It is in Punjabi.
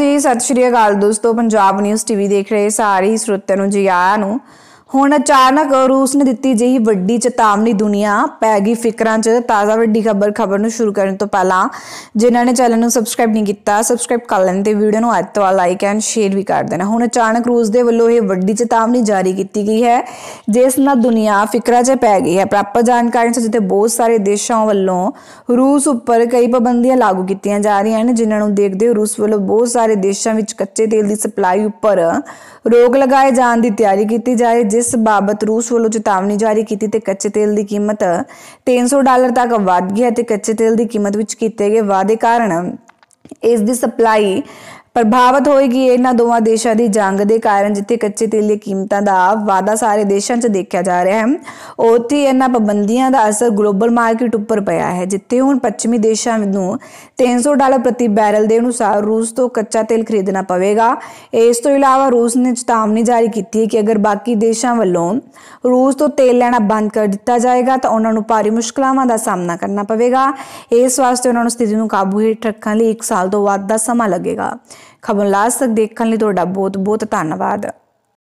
ਹਾਂਜੀ ਸਤਿ ਸ਼੍ਰੀ ਅਕਾਲ ਦੋਸਤੋ ਪੰਜਾਬ ਨਿਊਜ਼ ਟੀਵੀ ਦੇਖ ਰਹੇ ਸਾਰੇ ਸਰੋਤਿਆਂ ਨੂੰ ਜੀ ਆਇਆਂ ਨੂੰ ਹੁਣ ਅਚਾਨਕ ਰੂਸ ਨੇ ਦਿੱਤੀ ਜਿਹੀ ਵੱਡੀ ਚੇਤਾਵਨੀ ਦੁਨੀਆ ਪੈ ਗਈ ਫਿਕਰਾਂ 'ਚ ਤਾਜ਼ਾ ਵੱਡੀ ਖਬਰ ਖਬਰ ਨੂੰ ਸ਼ੁਰੂ ਕਰਨ ਤੋਂ ਪਹਿਲਾਂ ਜਿਨ੍ਹਾਂ ਨੇ ਚੈਨਲ ਨੂੰ ਸਬਸਕ੍ਰਾਈਬ ਨਹੀਂ ਕੀਤਾ ਸਬਸਕ੍ਰਾਈਬ ਕਰ ਲੈਣ ਤੇ ਵੀਡੀਓ ਨੂੰ ਅੱਜ ਤੋਂ ਲਾਈਕ ਐਂਡ ਸ਼ੇਅਰ ਵੀ ਕਰ ਦੇਣਾ ਹੁਣ ਅਚਾਨਕ ਰੂਸ ਦੇ ਵੱਲੋਂ ਇਹ ਵੱਡੀ ਚੇਤਾਵਨੀ ਜਾਰੀ ਕੀਤੀ ਗਈ ਹੈ ਜਿਸ ਨਾਲ ਦੁਨੀਆ ਫਿਕਰਾਂ 'ਚ ਪੈ ਗਈ ਹੈ ਪ੍ਰਾਪਤ ਜਾਣਕਾਰੀ ਅਨੁਸਾਰ ਜਿੱਥੇ ਬਹੁਤ ਸਾਰੇ ਦੇਸ਼ਾਂ ਵੱਲੋਂ ਰੂਸ ਉੱਪਰ ਕਈ ਪਾਬੰਦੀਆਂ ਲਾਗੂ ਕੀਤੀਆਂ ਜਾ ਰਹੀਆਂ ਹਨ ਜਿਨ੍ਹਾਂ ਨੂੰ ਦੇਖਦੇ ਰੂਸ ਵੱਲੋਂ ਬਹੁਤ ਸਾਰੇ ਦੇਸ਼ਾਂ ਵਿੱਚ ਕੱਚੇ ਤੇਲ ਦੀ ਸਪਲਾਈ ਉੱਪਰ ਰੋਕ ਲਗਾਏ ਜਾਣ ਦੀ ਤਿਆਰੀ ਕੀਤੀ ਜਾ ਰਹੀ ਹੈ ਜਿਸ ਬਾਬਤ ਰੂਸ ਵੱਲੋਂ ਚੇਤਾਵਨੀ ਜਾਰੀ ਕੀਤੀ ਤੇ ਕੱਚੇ ਤੇਲ ਦੀ ਕੀਮਤ 300 ਡਾਲਰ ਤੱਕ ਵਧ ਗਈ ਤੇ ਕੱਚੇ ਤੇਲ ਦੀ ਕੀਮਤ ਵਿੱਚ ਕੀਤੇ ਗਏ ਵਾਅਦੇ ਕਾਰਨ ਇਸ ਦੀ ਸਪਲਾਈ ਪ੍ਰਭਾਵਿਤ ਹੋਏਗੀ ਇਹਨਾਂ ਦੋਵਾਂ ਦੇਸ਼ਾਂ ਦੀ ਜੰਗ ਦੇ ਕਾਰਨ ਜਿੱਥੇ ਕੱਚੇ ਤੇਲ ਦੀਆਂ ਕੀਮਤਾਂ ਦਾ ਵਾਧਾ ਸਾਰੇ ਦੇਸ਼ਾਂ 'ਚ ਦੇਖਿਆ ਜਾ ਰਿਹਾ ਹੈ ਉੱਥੇ ਇਹਨਾਂ ਪਾਬੰਦੀਆਂ ਦਾ ਅਸਰ ਗਲੋਬਲ ਮਾਰਕੀਟ ਉੱਪਰ ਪਿਆ ਹੈ ਜਿੱਥੇ ਹੁਣ ਪੱਛਮੀ ਦੇਸ਼ਾਂ ਨੂੰ 300 ਡਾਲਰ ਪ੍ਰਤੀ ਬੈਰਲ ਦੇ ਅਨੁਸਾਰ ਰੂਸ ਤੋਂ ਕੱਚਾ ਤੇਲ ਖਰੀਦਣਾ ਪਵੇਗਾ ਇਸ ਤੋਂ ਇਲਾਵਾ ਰੂਸ ਨੇ ਚੇਤਾਵਨੀ ਜਾਰੀ ਕੀਤੀ ਹੈ ਕਿ ਅਗਰ ਬਾਕੀ ਦੇਸ਼ਾਂ ਵੱਲੋਂ ਰੂਸ ਤੋਂ ਤੇਲ ਲੈਣਾ ਬੰਦ ਕਰ ਦਿੱਤਾ ਜਾਏਗਾ ਤਾਂ ਉਹਨਾਂ ਨੂੰ ਭਾਰੀ ਮੁਸ਼ਕਲਾਂ ਦਾ ਸਾਹਮਣਾ ਕਰਨਾ ਪਵੇਗਾ ਇਸ ਵਾਸਤੇ ਉਹਨਾਂ ਨੂੰ ਸਥਿਤੀ ਨੂੰ ਕਾਬੂ ਹੇਠ ਰੱਖਣ ਲਈ 1 ਸਾਲ ਤੋਂ ਵੱਧ ਦਾ ਸਮਾਂ ਲੱਗੇਗਾ ਖਬਰ ਲਾਸਟ ਤੱਕ ਦੇਖਣ ਲਈ ਤੁਹਾਡਾ ਬਹੁਤ ਬਹੁਤ ਧੰਨਵਾਦ